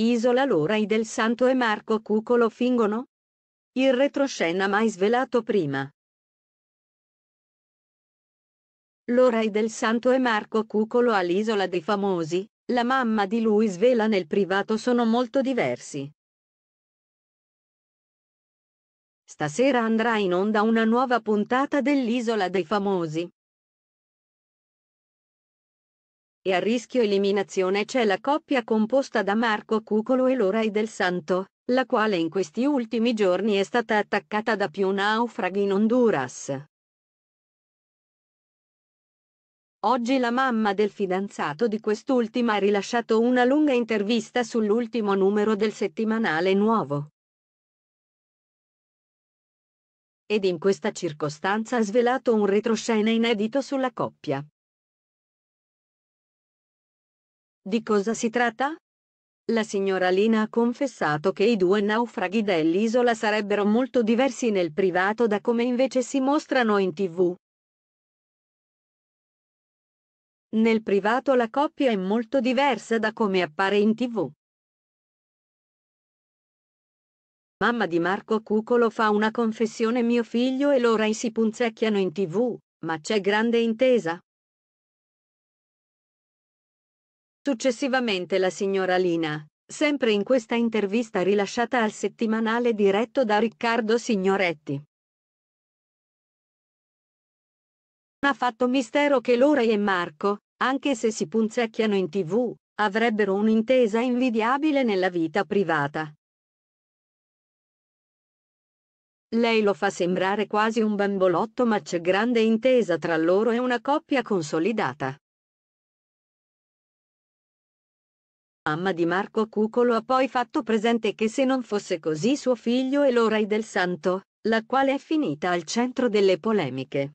Isola Lorai del Santo e Marco Cucolo fingono? Il retroscena mai svelato prima. Lorai del Santo e Marco Cucolo all'Isola dei Famosi, la mamma di lui svela nel privato sono molto diversi. Stasera andrà in onda una nuova puntata dell'Isola dei Famosi. e a rischio eliminazione c'è la coppia composta da Marco Cucolo e Lorai del Santo, la quale in questi ultimi giorni è stata attaccata da più naufraghi in Honduras. Oggi la mamma del fidanzato di quest'ultima ha rilasciato una lunga intervista sull'ultimo numero del settimanale nuovo. Ed in questa circostanza ha svelato un retroscena inedito sulla coppia. Di cosa si tratta? La signora Lina ha confessato che i due naufraghi dell'isola sarebbero molto diversi nel privato da come invece si mostrano in tv. Nel privato la coppia è molto diversa da come appare in tv. Mamma di Marco Cucolo fa una confessione mio figlio e Lorai si punzecchiano in tv, ma c'è grande intesa. Successivamente la signora Lina, sempre in questa intervista rilasciata al settimanale diretto da Riccardo Signoretti, ha fatto mistero che Lorei e Marco, anche se si punzecchiano in tv, avrebbero un'intesa invidiabile nella vita privata. Lei lo fa sembrare quasi un bambolotto ma c'è grande intesa tra loro e una coppia consolidata. mamma di Marco Cucolo ha poi fatto presente che se non fosse così suo figlio è l'orai del santo, la quale è finita al centro delle polemiche.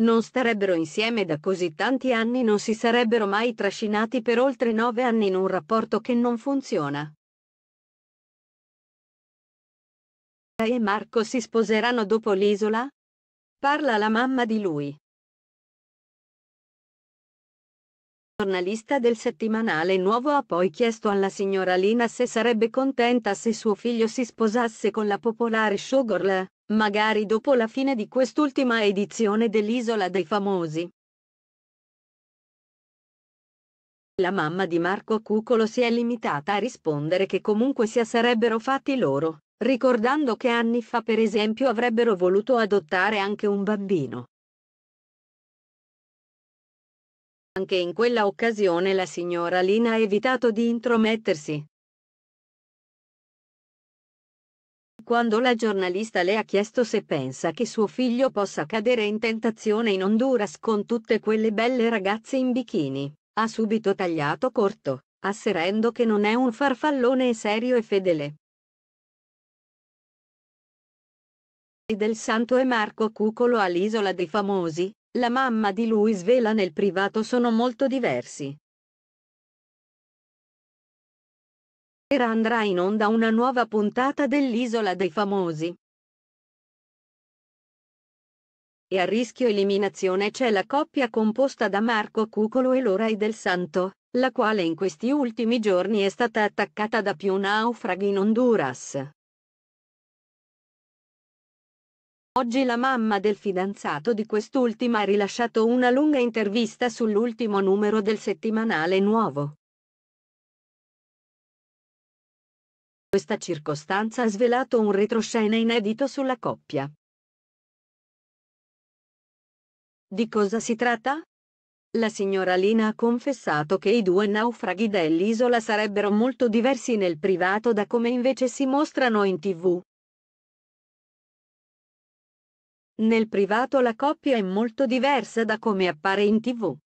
Non starebbero insieme da così tanti anni, non si sarebbero mai trascinati per oltre nove anni in un rapporto che non funziona. E Marco si sposeranno dopo l'isola? Parla la mamma di lui. giornalista del settimanale Nuovo ha poi chiesto alla signora Lina se sarebbe contenta se suo figlio si sposasse con la popolare showgirl, magari dopo la fine di quest'ultima edizione dell'Isola dei Famosi. La mamma di Marco Cucolo si è limitata a rispondere che comunque sia sarebbero fatti loro, ricordando che anni fa per esempio avrebbero voluto adottare anche un bambino. Anche in quella occasione la signora Lina ha evitato di intromettersi. Quando la giornalista le ha chiesto se pensa che suo figlio possa cadere in tentazione in Honduras con tutte quelle belle ragazze in bikini, ha subito tagliato corto, asserendo che non è un farfallone serio e fedele. Del Santo e Marco Cucolo all'Isola dei Famosi, la mamma di lui svela nel privato sono molto diversi. Era andrà in onda una nuova puntata dell'Isola dei Famosi. E a rischio eliminazione c'è la coppia composta da Marco Cucolo e Lorai del Santo, la quale in questi ultimi giorni è stata attaccata da più naufraghi in Honduras. Oggi la mamma del fidanzato di quest'ultima ha rilasciato una lunga intervista sull'ultimo numero del settimanale nuovo. Questa circostanza ha svelato un retroscena inedito sulla coppia. Di cosa si tratta? La signora Lina ha confessato che i due naufraghi dell'isola sarebbero molto diversi nel privato da come invece si mostrano in tv. Nel privato la coppia è molto diversa da come appare in tv.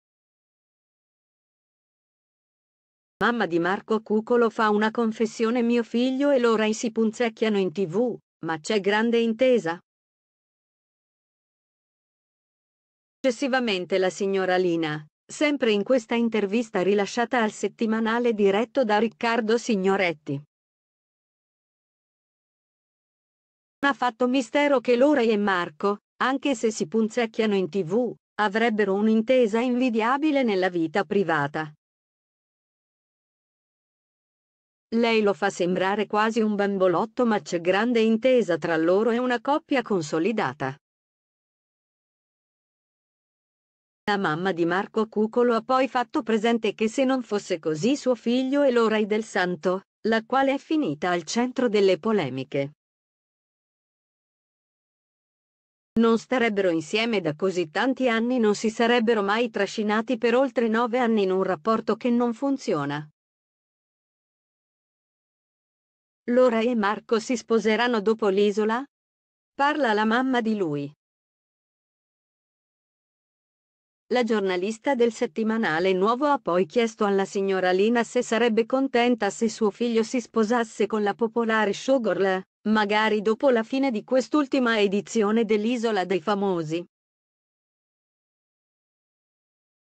Mamma di Marco Cucolo fa una confessione mio figlio e Lorai si punzecchiano in tv, ma c'è grande intesa. Successivamente la signora Lina, sempre in questa intervista rilasciata al settimanale diretto da Riccardo Signoretti, ha fatto mistero che Lorey e Marco, anche se si punzecchiano in tv, avrebbero un'intesa invidiabile nella vita privata. Lei lo fa sembrare quasi un bambolotto ma c'è grande intesa tra loro e una coppia consolidata. La mamma di Marco Cucolo ha poi fatto presente che se non fosse così suo figlio è l'orai del Santo, la quale è finita al centro delle polemiche. non starebbero insieme da così tanti anni, non si sarebbero mai trascinati per oltre nove anni in un rapporto che non funziona. Lora e Marco si sposeranno dopo l'isola? Parla la mamma di lui. La giornalista del settimanale Nuovo ha poi chiesto alla signora Lina se sarebbe contenta se suo figlio si sposasse con la popolare showgirl, magari dopo la fine di quest'ultima edizione dell'Isola dei Famosi.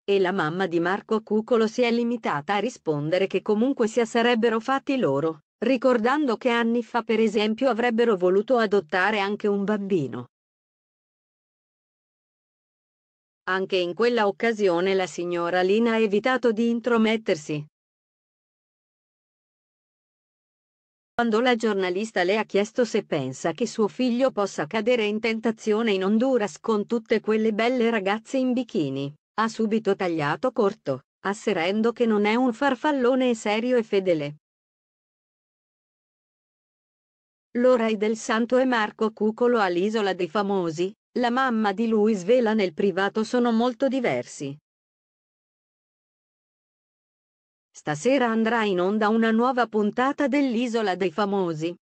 E la mamma di Marco Cucolo si è limitata a rispondere che comunque sia sarebbero fatti loro, ricordando che anni fa per esempio avrebbero voluto adottare anche un bambino. Anche in quella occasione la signora Lina ha evitato di intromettersi, Quando la giornalista le ha chiesto se pensa che suo figlio possa cadere in tentazione in Honduras con tutte quelle belle ragazze in bikini, ha subito tagliato corto, asserendo che non è un farfallone serio e fedele. L'orai del santo e Marco Cucolo all'Isola dei Famosi, la mamma di lui svela nel privato sono molto diversi, Stasera andrà in onda una nuova puntata dell'Isola dei Famosi.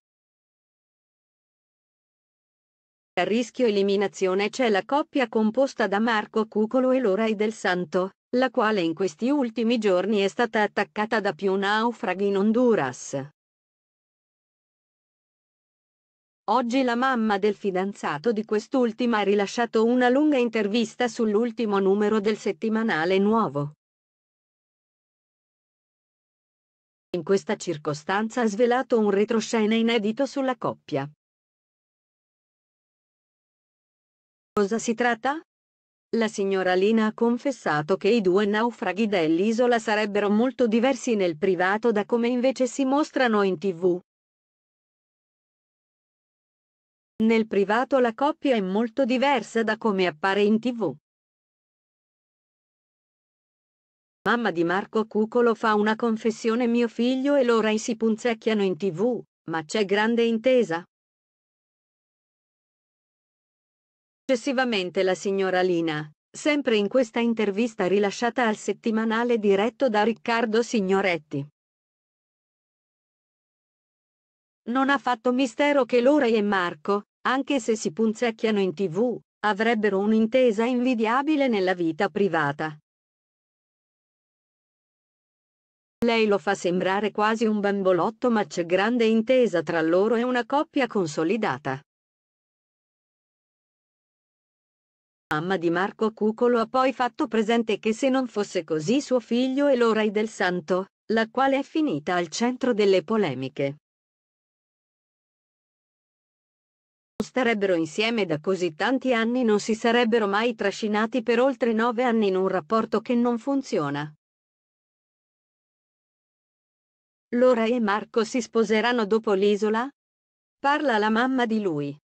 A rischio eliminazione c'è la coppia composta da Marco Cucolo e Lorai del Santo, la quale in questi ultimi giorni è stata attaccata da più naufraghi in Honduras. Oggi la mamma del fidanzato di quest'ultima ha rilasciato una lunga intervista sull'ultimo numero del settimanale nuovo. in questa circostanza ha svelato un retroscena inedito sulla coppia. Cosa si tratta? La signora Lina ha confessato che i due naufraghi dell'isola sarebbero molto diversi nel privato da come invece si mostrano in tv. Nel privato la coppia è molto diversa da come appare in tv. Mamma di Marco Cucolo fa una confessione mio figlio e Lorai si punzecchiano in tv, ma c'è grande intesa. Successivamente la signora Lina, sempre in questa intervista rilasciata al settimanale diretto da Riccardo Signoretti. Non ha fatto mistero che Lorai e Marco, anche se si punzecchiano in tv, avrebbero un'intesa invidiabile nella vita privata. Lei lo fa sembrare quasi un bambolotto ma c'è grande intesa tra loro e una coppia consolidata. Mamma di Marco Cucolo ha poi fatto presente che se non fosse così suo figlio è l'orai del santo, la quale è finita al centro delle polemiche. Non starebbero insieme da così tanti anni non si sarebbero mai trascinati per oltre nove anni in un rapporto che non funziona. Lora e Marco si sposeranno dopo l'isola? Parla la mamma di lui.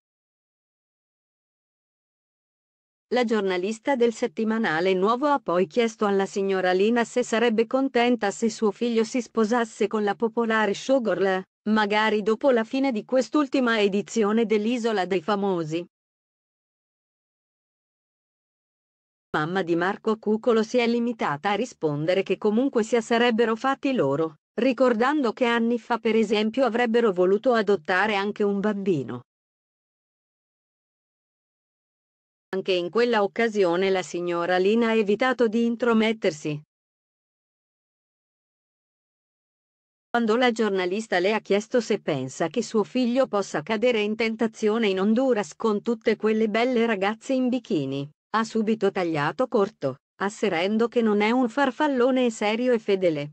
La giornalista del settimanale nuovo ha poi chiesto alla signora Lina se sarebbe contenta se suo figlio si sposasse con la popolare showgirl, magari dopo la fine di quest'ultima edizione dell'Isola dei Famosi. Mamma di Marco Cucolo si è limitata a rispondere che comunque sia sarebbero fatti loro ricordando che anni fa per esempio avrebbero voluto adottare anche un bambino. Anche in quella occasione la signora Lina ha evitato di intromettersi. Quando la giornalista le ha chiesto se pensa che suo figlio possa cadere in tentazione in Honduras con tutte quelle belle ragazze in bikini, ha subito tagliato corto, asserendo che non è un farfallone serio e fedele,